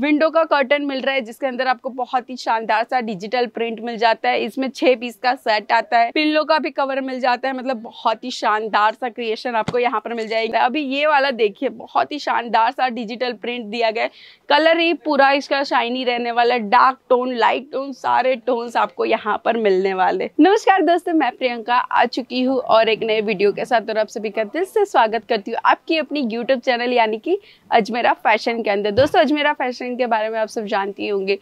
window का curtain मिल रहा है जिसके अंदर आपको बहुत ही शानदार सा डिजिटल प्रिंट मिल जाता है इसमें छह पीस का सेट आता है पिल्लो का भी कवर मिल जाता है मतलब बहुत ही शानदार सा क्रिएशन आपको यहाँ पर मिल जाएगा अभी ये वाला देखिए बहुत ही शानदार सा डिजिटल प्रिंट दिया गया कलर ही पूरा इसका शाइनी रहने वाला डार्क टोन लाइट टोन सारे टोन्स आपको यहाँ पर मिलने वाले नमस्कार दोस्तों मैं प्रियंका आ चुकी हूँ और एक नए वीडियो के साथ और आप सभी का दिल से स्वागत करती हूँ आपकी अपनी यूट्यूब चैनल यानी कि अजमेरा फैशन के अंदर दोस्तों अजमेरा फैशन के बारे में आप सब जानती ही होंगे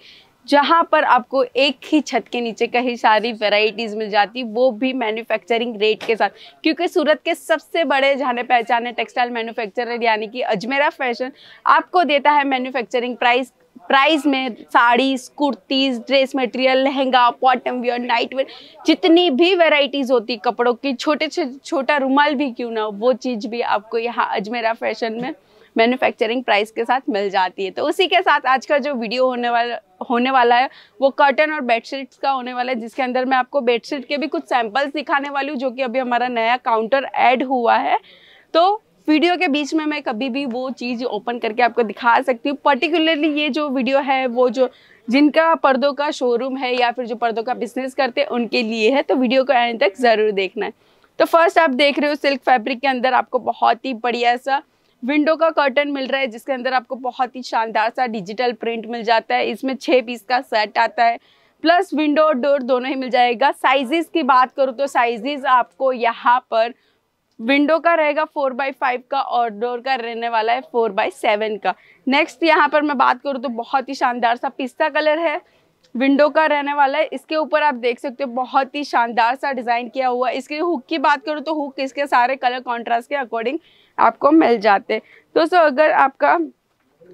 जहाँ पर आपको एक ही छत के नीचे कई सारी वेराइटीज़ मिल जाती वो भी मैन्युफैक्चरिंग रेट के साथ क्योंकि सूरत के सबसे बड़े जाने पहचाने टेक्सटाइल मैन्युफैक्चरर यानी कि अजमेरा फैशन आपको देता है मैन्युफैक्चरिंग प्राइस प्राइस में saris kurtis dress material lehenga bottom wear night wear जितनी भी वेराइटीज़ होती कपड़ों की छोटे छोटा रुमाल भी क्यों ना वो चीज़ भी आपको यहाँ अजमेरा फैशन में मैन्युफैक्चरिंग प्राइस के साथ मिल जाती है तो उसी के साथ आज का जो वीडियो होने वाला होने वाला है वो कर्टन और बेडशीट्स का होने वाला है जिसके अंदर मैं आपको बेडशीट के भी कुछ सैम्पल्स दिखाने वाली हूँ जो कि अभी हमारा नया काउंटर ऐड हुआ है तो वीडियो के बीच में मैं कभी भी वो चीज़ ओपन करके आपको दिखा सकती हूँ पर्टिकुलरली ये जो वीडियो है वो जो जिनका पर्दों का शोरूम है या फिर जो पर्दों का बिजनेस करते हैं उनके लिए है तो वीडियो को एंड तक ज़रूर देखना है तो फर्स्ट आप देख रहे हो सिल्क फैब्रिक के अंदर आपको बहुत ही बढ़िया सा विंडो का कर्टन मिल रहा है जिसके अंदर आपको बहुत ही शानदार सा डिजिटल प्रिंट मिल जाता है इसमें छः पीस का सेट आता है प्लस विंडो और डोर दोनों ही मिल जाएगा साइजेस की बात करूँ तो साइजेस आपको यहाँ पर विंडो का रहेगा फोर बाई फाइव का और डोर का रहने वाला है फोर बाई सेवन का नेक्स्ट यहाँ पर मैं बात करूँ तो बहुत ही शानदार सा पिस्ता कलर है विंडो का रहने वाला है इसके ऊपर आप देख सकते हो बहुत ही शानदार सा डिज़ाइन किया हुआ है इसके हुक की बात करूँ तो हुक इसके सारे कलर कॉन्ट्रास्ट के अकॉर्डिंग आपको मिल जाते दोस्तों अगर आपका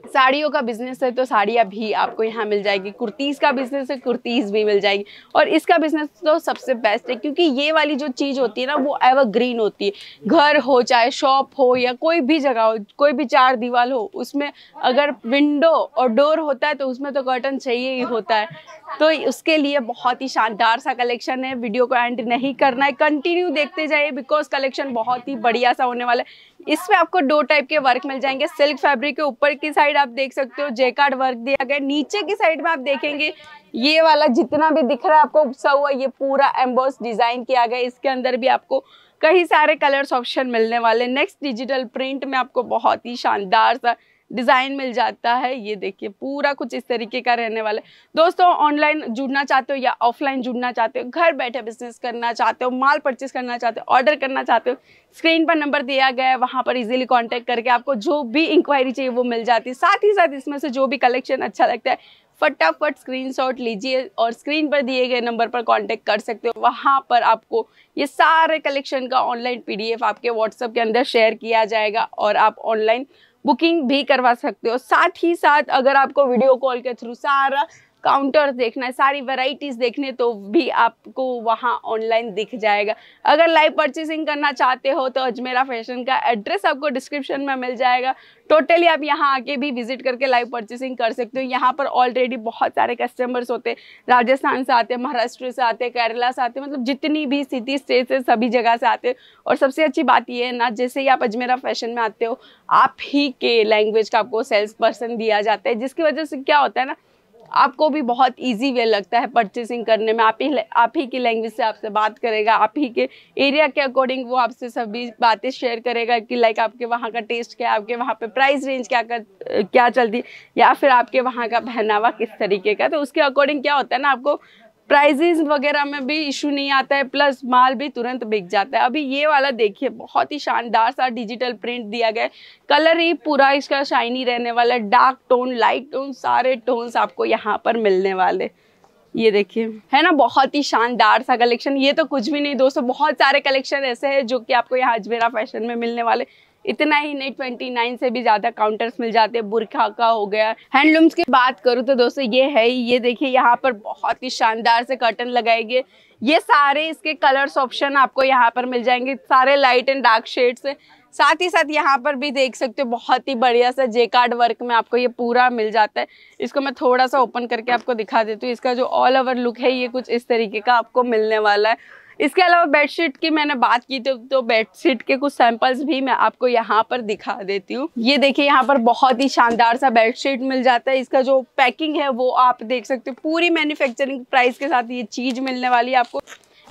साड़ियों का बिजनेस है तो साड़ियाँ भी आपको यहाँ मिल जाएगी कुर्तीज़ का बिजनेस है कुर्तीज़ भी मिल जाएगी और इसका बिजनेस तो सबसे बेस्ट है क्योंकि ये वाली जो चीज़ होती है ना वो एवरग्रीन होती है घर हो चाहे शॉप हो या कोई भी जगह हो कोई भी चार दीवार हो उसमें अगर विंडो और डोर होता है तो उसमें तो कर्टन चाहिए ही होता है तो उसके लिए बहुत ही शानदार सा कलेक्शन है वीडियो को एंड नहीं करना है कंटिन्यू देखते जाइए बिकॉज कलेक्शन बहुत ही बढ़िया सा होने वाला है इसमें आपको दो टाइप के वर्क मिल जाएंगे सिल्क फैब्रिक के ऊपर की साइड आप देख सकते हो जेकार्ड वर्क दिया गया नीचे की साइड में आप देखेंगे ये वाला जितना भी दिख रहा है आपको उपसा हुआ ये पूरा एम्बोस डिजाइन किया गया इसके अंदर भी आपको कई सारे कलर्स ऑप्शन मिलने वाले नेक्स्ट डिजिटल प्रिंट में आपको बहुत ही शानदार सा डिज़ाइन मिल जाता है ये देखिए पूरा कुछ इस तरीके का रहने वाला है दोस्तों ऑनलाइन जुड़ना चाहते हो या ऑफलाइन जुड़ना चाहते हो घर बैठे बिजनेस करना चाहते हो माल परचेस करना चाहते हो ऑर्डर करना चाहते हो स्क्रीन पर नंबर दिया गया है वहाँ पर इजीली कांटेक्ट करके आपको जो भी इंक्वायरी चाहिए वो मिल जाती है साथ ही साथ इसमें से जो भी कलेक्शन अच्छा लगता है फटाफट स्क्रीन लीजिए और स्क्रीन पर दिए गए नंबर पर कॉन्टेक्ट कर सकते हो वहाँ पर आपको ये सारे कलेक्शन का ऑनलाइन पी आपके व्हाट्सएप के अंदर शेयर किया जाएगा और आप ऑनलाइन बुकिंग भी करवा सकते हो साथ ही साथ अगर आपको वीडियो कॉल के थ्रू सारा काउंटर्स देखना है सारी वैरायटीज़ देखने तो भी आपको वहाँ ऑनलाइन दिख जाएगा अगर लाइव परचेसिंग करना चाहते हो तो अजमेरा फैशन का एड्रेस आपको डिस्क्रिप्शन में मिल जाएगा टोटली आप यहाँ आके भी विजिट करके लाइव परचेसिंग कर सकते हो यहाँ पर ऑलरेडी बहुत सारे कस्टमर्स होते हैं राजस्थान से आते हैं महाराष्ट्र से आते हैं केरला से आते हैं मतलब जितनी भी सिटी स्टेट से सभी जगह से आते हैं और सबसे अच्छी बात यह है ना जैसे ही आप अजमेरा फैशन में आते हो आप ही के लैंग्वेज का आपको सेल्स पर्सन दिया जाता है जिसकी वजह से क्या होता है ना आपको भी बहुत ईजी वे लगता है परचेसिंग करने में आप ही आप ही की लैंग्वेज से आपसे बात करेगा आप ही के एरिया के अकॉर्डिंग वो आपसे सभी बातें शेयर करेगा कि लाइक आपके वहाँ का टेस्ट क्या आपके वहाँ पे प्राइस रेंज क्या कर क्या चलती या फिर आपके वहाँ का पहनावा किस तरीके का तो उसके अकॉर्डिंग क्या होता है ना आपको प्राइजेस वगैरह में भी इशू नहीं आता है प्लस माल भी तुरंत बिक जाता है अभी ये वाला देखिए बहुत ही शानदार सा डिजिटल प्रिंट दिया गया है कलर ही पूरा इसका शाइनी रहने वाला है डार्क टोन लाइट टोन सारे टोन्स आपको यहाँ पर मिलने वाले ये देखिए है ना बहुत ही शानदार सा कलेक्शन ये तो कुछ भी नहीं दोस्तों बहुत सारे कलेक्शन ऐसे हैं जो कि आपको यहाँ अजमेरा फैशन में मिलने वाले इतना ही नहीं ट्वेंटी नाइन से भी ज़्यादा काउंटर्स मिल जाते हैं बुरखा का हो गया हैंडलूम्स की बात करूँ तो दोस्तों ये है ही ये देखिए यहाँ पर बहुत ही शानदार से कर्टन लगाए गए ये सारे इसके कलर्स ऑप्शन आपको यहाँ पर मिल जाएंगे सारे लाइट एंड डार्क शेड्स साथ ही साथ यहाँ पर भी देख सकते हो बहुत ही बढ़िया सा जे कार्ड वर्क में आपको ये पूरा मिल जाता है इसको मैं थोड़ा सा ओपन करके आपको दिखा देती हूँ इसका जो ऑल ओवर लुक है ये कुछ इस तरीके का आपको मिलने वाला है इसके अलावा बेडशीट की मैंने बात की थी तो, तो बेडशीट के कुछ सैंपल्स भी मैं आपको यहाँ पर दिखा देती हूँ ये देखिए यहाँ पर बहुत ही शानदार सा बेडशीट मिल जाता है इसका जो पैकिंग है वो आप देख सकते हो पूरी मैन्युफैक्चरिंग प्राइस के साथ ये चीज़ मिलने वाली है आपको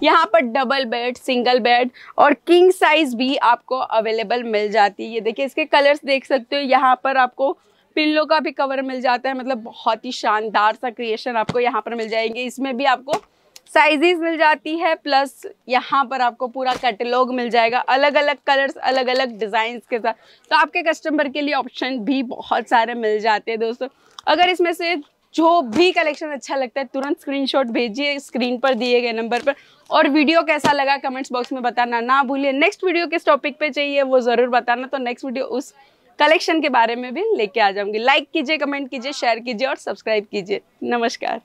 यहाँ पर डबल बेड सिंगल बेड और किंग साइज भी आपको अवेलेबल मिल जाती है ये देखिए इसके कलर्स देख सकते हो यहाँ पर आपको पिल्लो का भी कवर मिल जाता है मतलब बहुत ही शानदार सा क्रिएशन आपको यहाँ पर मिल जाएंगे इसमें भी आपको साइजेस मिल जाती है प्लस यहाँ पर आपको पूरा कैटलॉग मिल जाएगा अलग अलग कलर्स अलग अलग डिज़ाइंस के साथ तो आपके कस्टमर के लिए ऑप्शन भी बहुत सारे मिल जाते हैं दोस्तों अगर इसमें से जो भी कलेक्शन अच्छा लगता है तुरंत स्क्रीनशॉट भेजिए स्क्रीन पर दिए गए नंबर पर और वीडियो कैसा लगा कमेंट्स बॉक्स में बताना ना भूलिए नेक्स्ट वीडियो किस टॉपिक पे चाहिए वो ज़रूर बताना तो नेक्स्ट वीडियो उस कलेक्शन के बारे में भी लेके आ जाऊंगी लाइक कीजिए कमेंट कीजिए शेयर कीजिए और सब्सक्राइब कीजिए नमस्कार